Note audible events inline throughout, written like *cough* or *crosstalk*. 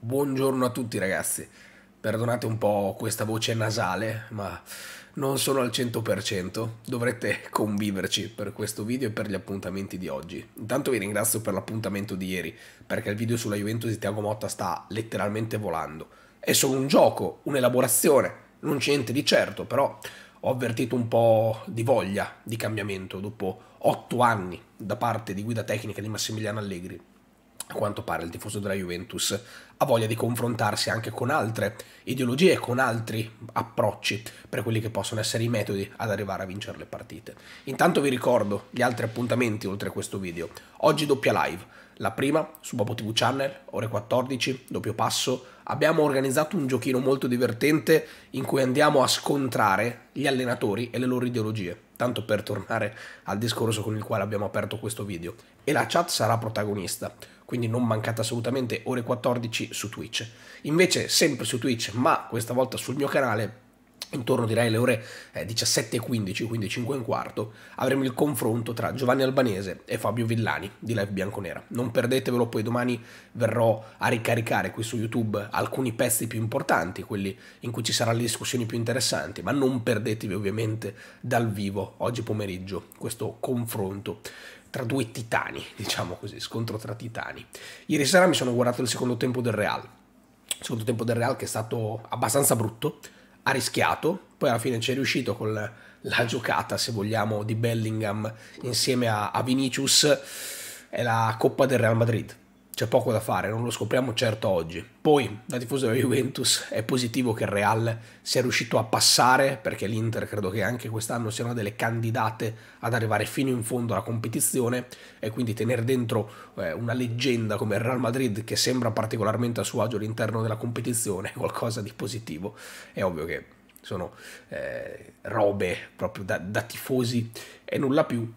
Buongiorno a tutti ragazzi, perdonate un po' questa voce nasale, ma non sono al 100%, dovrete conviverci per questo video e per gli appuntamenti di oggi. Intanto vi ringrazio per l'appuntamento di ieri, perché il video sulla Juventus di Tiago Motta sta letteralmente volando. È solo un gioco, un'elaborazione, non c'è niente di certo, però ho avvertito un po' di voglia di cambiamento dopo 8 anni da parte di guida tecnica di Massimiliano Allegri a quanto pare il tifoso della Juventus ha voglia di confrontarsi anche con altre ideologie e con altri approcci per quelli che possono essere i metodi ad arrivare a vincere le partite. Intanto vi ricordo gli altri appuntamenti oltre a questo video. Oggi doppia live, la prima su Bobo TV Channel, ore 14, doppio passo. Abbiamo organizzato un giochino molto divertente in cui andiamo a scontrare gli allenatori e le loro ideologie tanto per tornare al discorso con il quale abbiamo aperto questo video, e la chat sarà protagonista quindi non mancate assolutamente ore 14 su Twitch. Invece sempre su Twitch, ma questa volta sul mio canale, intorno direi alle ore 17.15, eh, quindi 5 e un quarto, avremo il confronto tra Giovanni Albanese e Fabio Villani di Live Bianconera. Non perdetevelo, poi domani verrò a ricaricare qui su YouTube alcuni pezzi più importanti, quelli in cui ci saranno le discussioni più interessanti, ma non perdetevi ovviamente dal vivo oggi pomeriggio questo confronto tra due titani, *laughs* diciamo così, scontro tra titani. Ieri sera mi sono guardato il secondo tempo del Real, il secondo tempo del Real che è stato abbastanza brutto, ha rischiato, poi alla fine ci è riuscito con la giocata, se vogliamo, di Bellingham insieme a, a Vinicius, è la Coppa del Real Madrid c'è poco da fare, non lo scopriamo certo oggi. Poi, da tifoso della Juventus, è positivo che il Real sia riuscito a passare, perché l'Inter credo che anche quest'anno sia una delle candidate ad arrivare fino in fondo alla competizione e quindi tenere dentro eh, una leggenda come il Real Madrid che sembra particolarmente a suo agio all'interno della competizione *laughs* è qualcosa di positivo. È ovvio che sono eh, robe proprio da, da tifosi e nulla più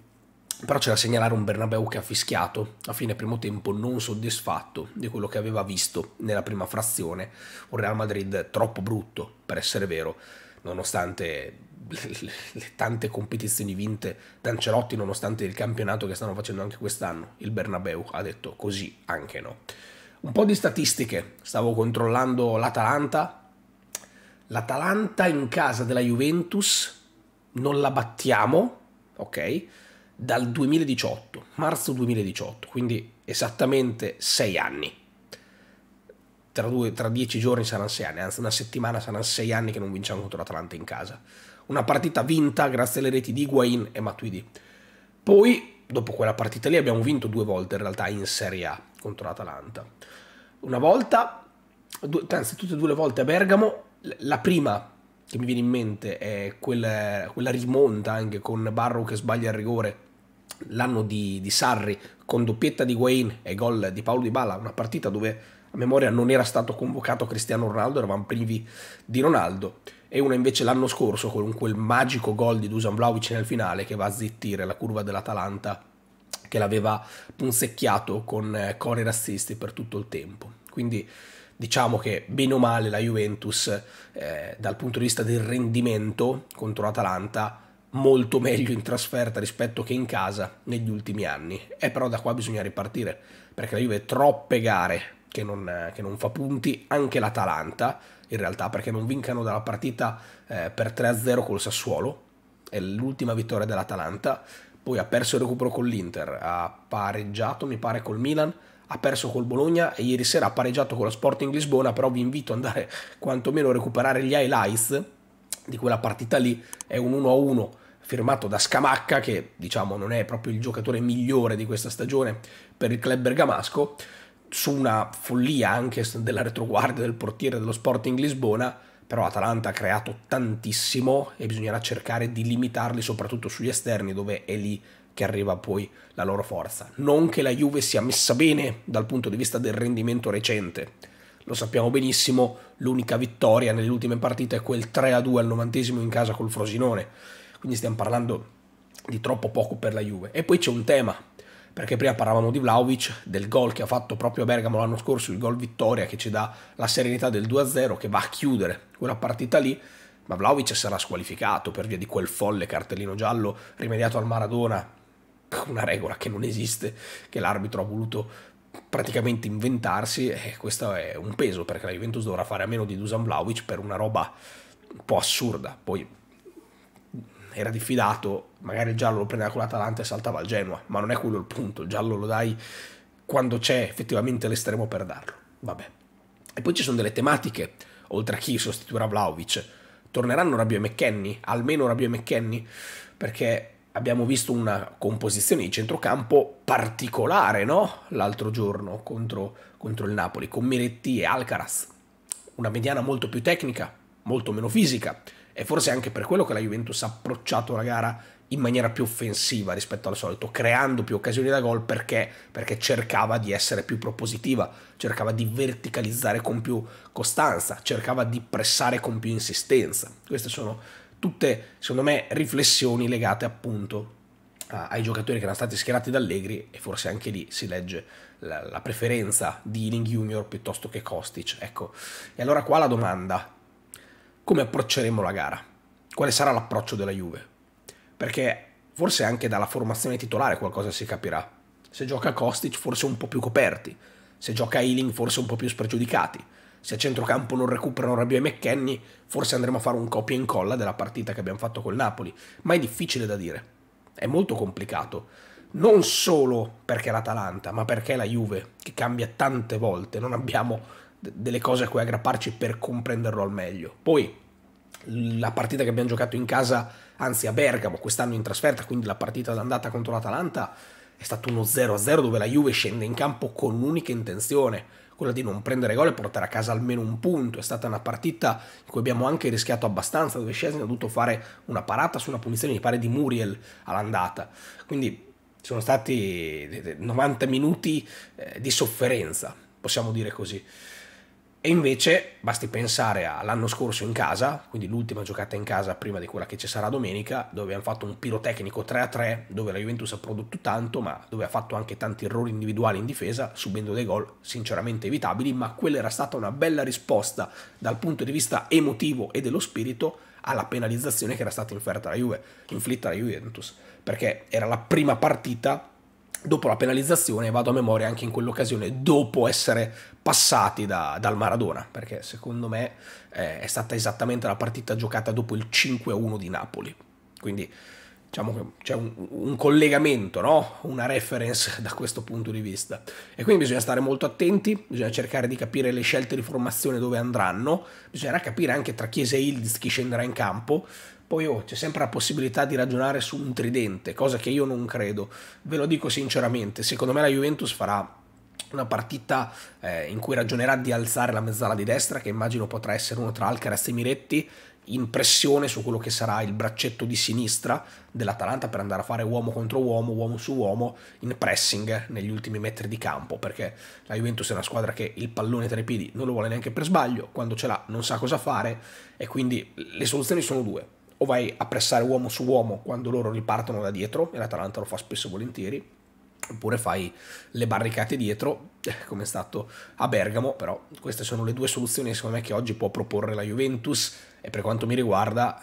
però c'è da segnalare un Bernabeu che ha fischiato a fine primo tempo non soddisfatto di quello che aveva visto nella prima frazione, un Real Madrid troppo brutto per essere vero, nonostante *laughs* le, tante competizioni vinte da Ancelotti, nonostante il campionato che stanno facendo anche quest'anno, il Bernabeu ha detto così anche no. Un po' di statistiche, stavo controllando l'Atalanta, l'Atalanta in casa della Juventus non la battiamo, ok? dal 2018, marzo 2018, quindi esattamente sei anni. Tra, due, tra dieci giorni saranno sei anni, anzi una settimana saranno sei anni che non vinciamo contro l'Atalanta in casa. Una partita vinta grazie alle reti di Higuain e Matuidi. Poi, dopo quella partita lì, abbiamo vinto due volte in realtà in Serie A contro l'Atalanta. Una volta, due, anzi tutte e due le volte a Bergamo, la prima che mi viene in mente è quella, quella rimonta anche con Barrow che sbaglia il rigore l'anno di, di, Sarri con doppietta di Wayne e gol di Paolo Di Bala, una partita dove a memoria non era stato convocato Cristiano Ronaldo, eravamo privi di Ronaldo, e una invece l'anno scorso con quel magico gol di Dusan Vlaovic nel finale che va a zittire la curva dell'Atalanta che l'aveva punzecchiato con eh, core razzisti per tutto il tempo. Quindi diciamo che bene o male la Juventus eh, dal punto di vista del rendimento contro l'Atalanta molto meglio in trasferta rispetto che in casa negli ultimi anni. E eh, però da qua bisogna ripartire, perché la Juve ha troppe gare che non, che non fa punti, anche l'Atalanta, in realtà, perché non vincano dalla partita eh, per 3-0 col Sassuolo, è l'ultima vittoria dell'Atalanta, poi ha perso il recupero con l'Inter, ha pareggiato mi pare col Milan, ha perso col Bologna e ieri sera ha pareggiato con lo Sporting Lisbona, però vi invito ad andare quantomeno a recuperare gli highlights di quella partita lì, è un 1-1 firmato da Scamacca, che diciamo non è proprio il giocatore migliore di questa stagione per il club bergamasco, su una follia anche della retroguardia del portiere dello Sporting Lisbona, però Atalanta ha creato tantissimo e bisognerà cercare di limitarli soprattutto sugli esterni dove è lì che arriva poi la loro forza. Non che la Juve sia messa bene dal punto di vista del rendimento recente, lo sappiamo benissimo, l'unica vittoria nelle ultime partite è quel 3-2 al novantesimo in casa col Frosinone quindi stiamo parlando di troppo poco per la Juve. E poi c'è un tema, perché prima parlavamo di Vlaovic, del gol che ha fatto proprio a Bergamo l'anno scorso, il gol vittoria che ci dà la serenità del 2-0 che va a chiudere quella partita lì, ma Vlaovic sarà squalificato per via di quel folle cartellino giallo rimediato al Maradona, una regola che non esiste, che l'arbitro ha voluto praticamente inventarsi e questo è un peso perché la Juventus dovrà fare a meno di Dusan Vlaovic per una roba un po' assurda. Poi era diffidato, magari il giallo lo prendeva con l'Atalanta e saltava al Genoa, ma non è quello il punto, il giallo lo dai quando c'è effettivamente l'estremo per darlo. Vabbè. E poi ci sono delle tematiche, oltre a chi sostituirà Vlaovic. Torneranno Rabio e McKenny, almeno Rabio e McKenny, perché abbiamo visto una composizione di centrocampo particolare, no? L'altro giorno contro, contro, il Napoli, con Miretti e Alcaraz. Una mediana molto più tecnica, molto meno fisica, e forse anche per quello che la Juventus ha approcciato la gara in maniera più offensiva rispetto al solito, creando più occasioni da gol perché, perché cercava di essere più propositiva, cercava di verticalizzare con più costanza, cercava di pressare con più insistenza. Queste sono tutte, secondo me, riflessioni legate appunto ai giocatori che erano stati schierati da Allegri e forse anche lì si legge la, la preferenza di Ealing Junior piuttosto che Kostic. Ecco, e allora qua la domanda, come approcceremo la gara, quale sarà l'approccio della Juve, perché forse anche dalla formazione titolare qualcosa si capirà. Se gioca Kostic forse un po' più coperti, se gioca Ealing forse un po' più spregiudicati, se a centrocampo non recuperano Rabiot e McKenny forse andremo a fare un copia e incolla della partita che abbiamo fatto col Napoli, ma è difficile da dire, è molto complicato. Non solo perché l'Atalanta, ma perché la Juve, che cambia tante volte, non abbiamo delle cose a cui aggrapparci per comprenderlo al meglio. Poi la partita che abbiamo giocato in casa, anzi a Bergamo, quest'anno in trasferta, quindi la partita d'andata contro l'Atalanta, è stato uno 0-0 dove la Juve scende in campo con un'unica intenzione, quella di non prendere gol e portare a casa almeno un punto. È stata una partita in cui abbiamo anche rischiato abbastanza, dove Scesni ha dovuto fare una parata su una punizione, mi pare, di Muriel all'andata. Quindi sono stati 90 minuti eh, di sofferenza, possiamo dire così. E invece basti pensare all'anno scorso in casa, quindi l'ultima giocata in casa prima di quella che ci sarà domenica, dove hanno fatto un pirotecnico 3-3, dove la Juventus ha prodotto tanto, ma dove ha fatto anche tanti errori individuali in difesa, subendo dei gol sinceramente evitabili, ma quella era stata una bella risposta dal punto di vista emotivo e dello spirito alla penalizzazione che era stata inferta alla Juve, inflitta alla Juventus, perché era la prima partita dopo la penalizzazione vado a memoria anche in quell'occasione dopo essere passati da, dal Maradona perché secondo me eh, è stata esattamente la partita giocata dopo il 5-1 di Napoli quindi diciamo che c'è un, un collegamento, no? una reference *laughs* da questo punto di vista. E quindi bisogna stare molto attenti, bisogna cercare di capire le scelte di formazione dove andranno, bisognerà capire anche tra Chiesa e Ildiz chi scenderà in campo. Poi oh, c'è sempre la possibilità di ragionare su un tridente, cosa che io non credo. Ve lo dico sinceramente, secondo me la Juventus farà una partita eh, in cui ragionerà di alzare la mezzala di destra, che immagino potrà essere uno tra Alcaraz e Miretti, in pressione su quello che sarà il braccetto di sinistra dell'Atalanta per andare a fare uomo contro uomo, uomo su uomo, in pressing negli ultimi metri di campo, perché la Juventus è una squadra che il pallone tra i piedi non lo vuole neanche per sbaglio, quando ce l'ha non sa cosa fare e quindi le soluzioni sono due. O vai a pressare uomo su uomo quando loro ripartono da dietro, e l'Atalanta lo fa spesso e volentieri, oppure fai le barricate dietro, eh, come è stato a Bergamo, però queste sono le due soluzioni secondo me che oggi può proporre la Juventus e per quanto mi riguarda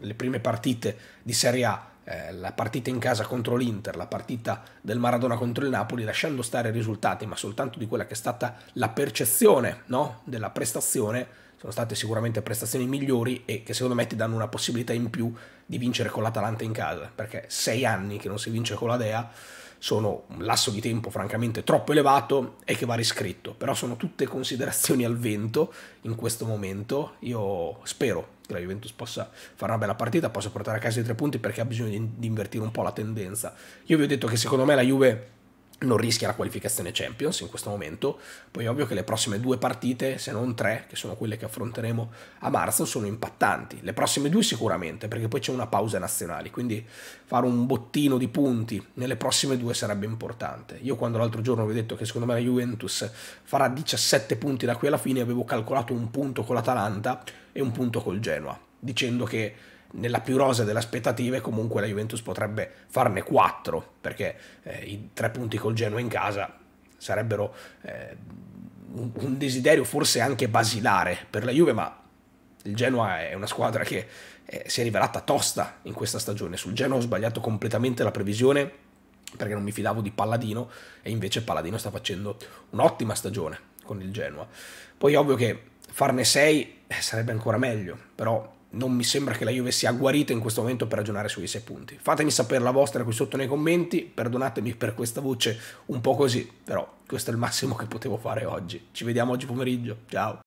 le prime partite di Serie A, eh, la partita in casa contro l'Inter, la partita del Maradona contro il Napoli, lasciando stare i risultati, ma soltanto di quella che è stata la percezione no? della prestazione, sono state sicuramente prestazioni migliori e che secondo me ti danno una possibilità in più di vincere con l'Atalanta in casa, perché sei anni che non si vince con la Dea sono un lasso di tempo francamente troppo elevato e che va riscritto, però sono tutte considerazioni al vento in questo momento, io spero che la Juventus possa fare una bella partita, possa portare a casa i tre punti perché ha bisogno di, invertire un po' la tendenza. Io vi ho detto che secondo me la Juve non rischia la qualificazione Champions in questo momento, poi è ovvio che le prossime due partite, se non tre, che sono quelle che affronteremo a marzo, sono impattanti, le prossime due sicuramente, perché poi c'è una pausa nazionale, quindi fare un bottino di punti nelle prossime due sarebbe importante. Io quando l'altro giorno avevo detto che secondo me la Juventus farà 17 punti da qui alla fine, avevo calcolato un punto con l'Atalanta e un punto col Genoa, dicendo che nella più rosa delle aspettative comunque la Juventus potrebbe farne 4 perché eh, i 3 punti col Genoa in casa sarebbero eh, un, un, desiderio forse anche basilare per la Juve ma il Genoa è una squadra che eh, si è rivelata tosta in questa stagione sul Genoa ho sbagliato completamente la previsione perché non mi fidavo di Palladino e invece Palladino sta facendo un'ottima stagione con il Genoa poi ovvio che farne 6 eh, sarebbe ancora meglio però non mi sembra che la Juve sia guarita in questo momento per ragionare sui 6 punti. Fatemi sapere la vostra qui sotto nei commenti, perdonatemi per questa voce un po' così, però questo è il massimo che potevo fare oggi. Ci vediamo oggi pomeriggio, ciao!